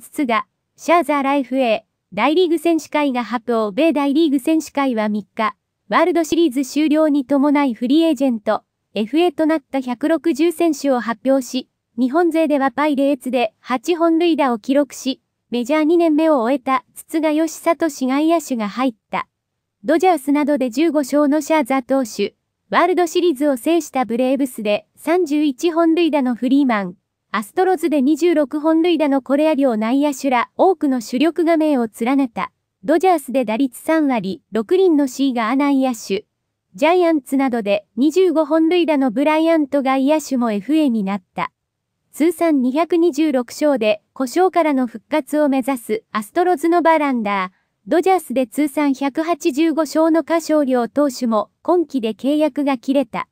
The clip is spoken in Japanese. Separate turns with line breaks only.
筒が、シャーザーライフ A、大リーグ選手会が発表、米大リーグ選手会は3日、ワールドシリーズ終了に伴いフリーエージェント、FA となった160選手を発表し、日本勢ではパイレーツで8本塁打を記録し、メジャー2年目を終えた筒賀義里市外野手が入った。ドジャースなどで15勝のシャーザー投手、ワールドシリーズを制したブレーブスで31本塁打のフリーマン、アストロズで26本塁打のコレア量内野手ら多くの主力画面を連ねた、ドジャースで打率3割、6厘の C がー内野手、ジャイアンツなどで25本塁打のブライアント外野手も FA になった。通算226勝で故障からの復活を目指すアストロズのバランダー、ドジャースで通算185勝の歌唱量投手も今季で契約が切れた。